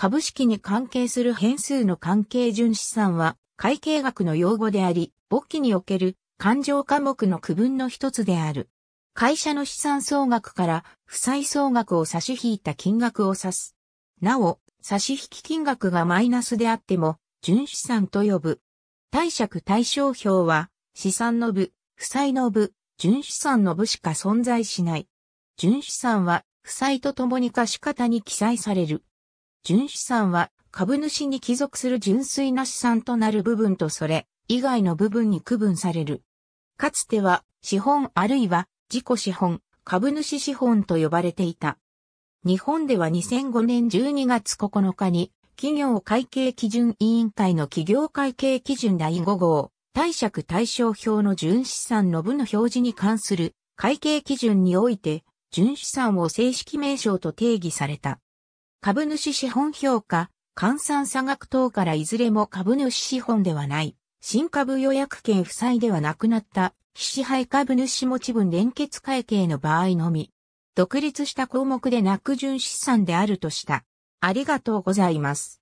株式に関係する変数の関係純資産は、会計学の用語であり、簿記における勘定科目の区分の一つである。会社の資産総額から負債総額を差し引いた金額を指す。なお、差し引き金額がマイナスであっても、純資産と呼ぶ。貸借対照表は、資産の部、負債の部、純資産の部しか存在しない。純資産は、負債とともに貸方に記載される。純資産は株主に帰属する純粋な資産となる部分とそれ以外の部分に区分される。かつては資本あるいは自己資本、株主資本と呼ばれていた。日本では2005年12月9日に企業会計基準委員会の企業会計基準第5号、貸借対照表の純資産の部の表示に関する会計基準において、純資産を正式名称と定義された。株主資本評価、換算差額等からいずれも株主資本ではない、新株予約権負債ではなくなった、非支配株主持ち分連結会計の場合のみ、独立した項目でなく純資産であるとした。ありがとうございます。